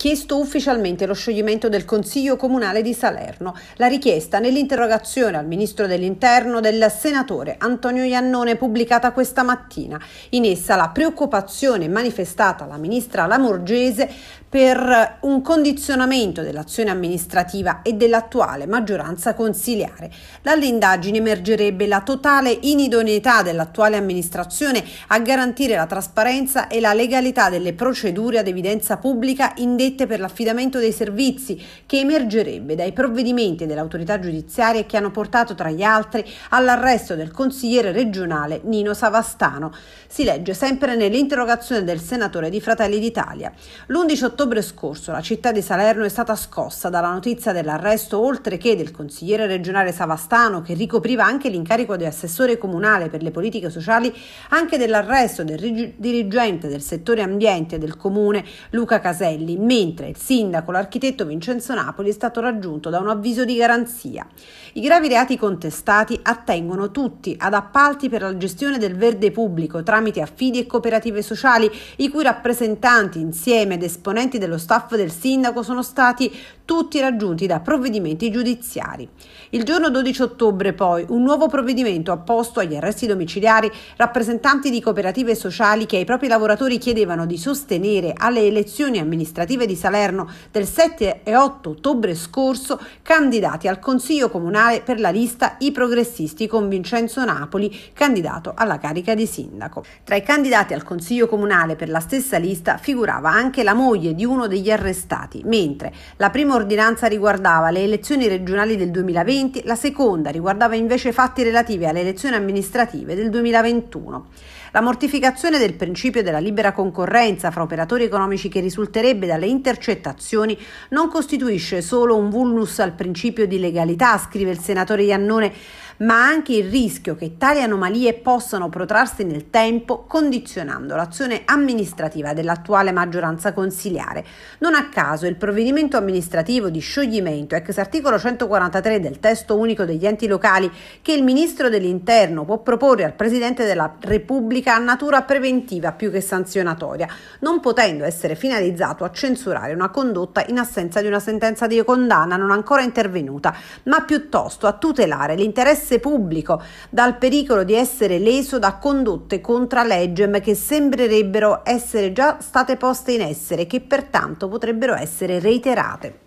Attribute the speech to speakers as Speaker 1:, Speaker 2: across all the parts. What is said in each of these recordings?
Speaker 1: chiesto ufficialmente lo scioglimento del Consiglio Comunale di Salerno. La richiesta nell'interrogazione al Ministro dell'Interno del senatore Antonio Iannone pubblicata questa mattina. In essa la preoccupazione manifestata alla Ministra Lamorgese per un condizionamento dell'azione amministrativa e dell'attuale maggioranza consiliare. Dall'indagine emergerebbe la totale inidoneità dell'attuale amministrazione a garantire la trasparenza e la legalità delle procedure ad evidenza pubblica in dettaglio strette per l'affidamento dei servizi che emergerebbe dai provvedimenti dell'autorità giudiziaria che hanno portato tra gli altri all'arresto del consigliere regionale Nino Savastano. Si legge sempre nell'interrogazione del senatore di Fratelli d'Italia. L'11 ottobre scorso la città di Salerno è stata scossa dalla notizia dell'arresto oltre che del consigliere regionale Savastano che ricopriva anche l'incarico di assessore comunale per le politiche sociali anche dell'arresto del dirigente del settore ambiente del comune Luca Caselli, mentre il sindaco, l'architetto Vincenzo Napoli, è stato raggiunto da un avviso di garanzia. I gravi reati contestati attengono tutti ad appalti per la gestione del verde pubblico tramite affidi e cooperative sociali, i cui rappresentanti insieme ad esponenti dello staff del sindaco sono stati tutti raggiunti da provvedimenti giudiziari. Il giorno 12 ottobre poi un nuovo provvedimento ha posto agli arresti domiciliari rappresentanti di cooperative sociali che ai propri lavoratori chiedevano di sostenere alle elezioni amministrative di Salerno del 7 e 8 ottobre scorso candidati al Consiglio Comunale per la lista I Progressisti con Vincenzo Napoli, candidato alla carica di sindaco. Tra i candidati al Consiglio Comunale per la stessa lista figurava anche la moglie di uno degli arrestati, mentre la prima ordinanza riguardava le elezioni regionali del 2020, la seconda riguardava invece fatti relativi alle elezioni amministrative del 2021. La mortificazione del principio della libera concorrenza fra operatori economici che risulterebbe dalle intercettazioni non costituisce solo un vulnus al principio di legalità, scrive il senatore Iannone, ma anche il rischio che tali anomalie possano protrarsi nel tempo condizionando l'azione amministrativa dell'attuale maggioranza consiliare. Non a caso il provvedimento amministrativo di scioglimento ex articolo 143 del testo unico degli enti locali che il Ministro dell'Interno può proporre al Presidente della Repubblica ha natura preventiva più che sanzionatoria, non potendo essere finalizzato a censurare una condotta in assenza di una sentenza di condanna non ancora intervenuta, ma piuttosto a tutelare l'interesse interesse pubblico dal pericolo di essere leso da condotte contra legem che sembrerebbero essere già state poste in essere e che pertanto potrebbero essere reiterate.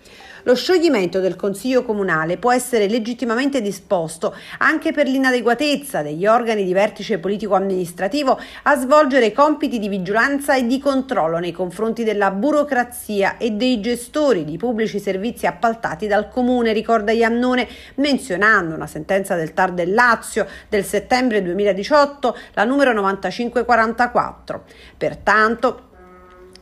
Speaker 1: Lo scioglimento del Consiglio Comunale può essere legittimamente disposto anche per l'inadeguatezza degli organi di vertice politico-amministrativo a svolgere compiti di vigilanza e di controllo nei confronti della burocrazia e dei gestori di pubblici servizi appaltati dal Comune, ricorda Iannone, menzionando una sentenza del TAR del Lazio del settembre 2018, la numero 9544. Pertanto,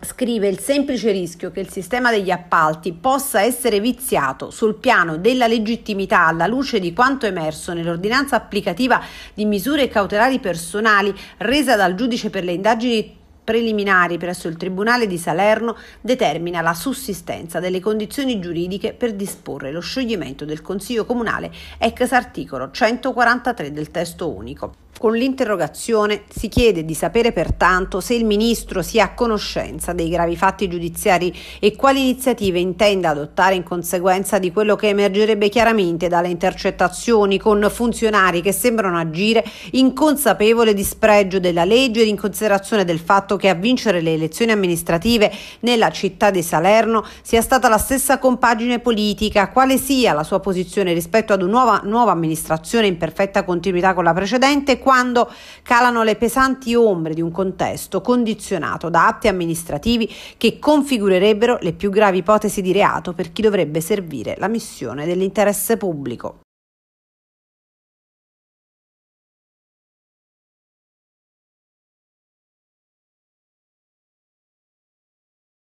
Speaker 1: scrive il semplice rischio che il sistema degli appalti possa essere viziato sul piano della legittimità alla luce di quanto emerso nell'ordinanza applicativa di misure cautelari personali resa dal giudice per le indagini preliminari presso il Tribunale di Salerno determina la sussistenza delle condizioni giuridiche per disporre lo scioglimento del Consiglio Comunale ex articolo 143 del testo unico. Con l'interrogazione si chiede di sapere pertanto se il Ministro sia a conoscenza dei gravi fatti giudiziari e quali iniziative intenda adottare in conseguenza di quello che emergerebbe chiaramente dalle intercettazioni con funzionari che sembrano agire in consapevole dispregio della legge ed in considerazione del fatto fatto che a vincere le elezioni amministrative nella città di Salerno sia stata la stessa compagine politica, quale sia la sua posizione rispetto ad una nuova, nuova amministrazione in perfetta continuità con la precedente, quando calano le pesanti ombre di un contesto condizionato da atti amministrativi che configurerebbero le più gravi ipotesi di reato per chi dovrebbe servire la missione dell'interesse pubblico.